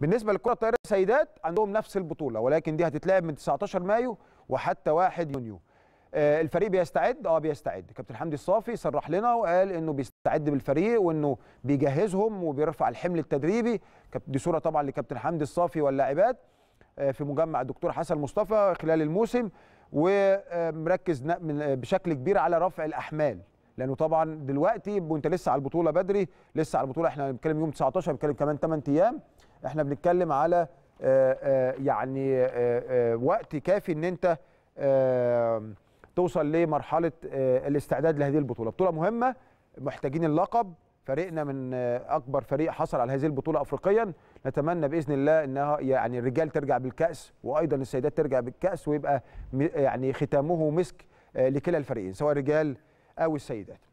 بالنسبه للكره الطائره السيدات عندهم نفس البطوله ولكن دي هتتلعب من 19 مايو وحتى 1 يونيو آه، الفريق بيستعد اه بيستعد كابتن حمدي الصافي صرح لنا وقال انه بيستعد بالفريق وانه بيجهزهم وبيرفع الحمل التدريبي دي صوره طبعا لكابتن حمدي الصافي واللاعبات آه، في مجمع الدكتور حسن مصطفى خلال الموسم ومركز آه، بشكل كبير على رفع الاحمال لانه طبعا دلوقتي وانت لسه على البطوله بدري لسه على البطوله احنا بنتكلم يوم 19 بنتكلم كمان 8 ايام احنا بنتكلم على آه، آه، يعني آه، وقت كافي ان انت توصل لمرحله الاستعداد لهذه البطوله بطوله مهمه محتاجين اللقب فريقنا من اكبر فريق حصل على هذه البطوله افريقيا نتمنى باذن الله انها يعني الرجال ترجع بالكاس وايضا السيدات ترجع بالكاس ويبقى يعني ختامه مسك لكلا الفريقين سواء الرجال او السيدات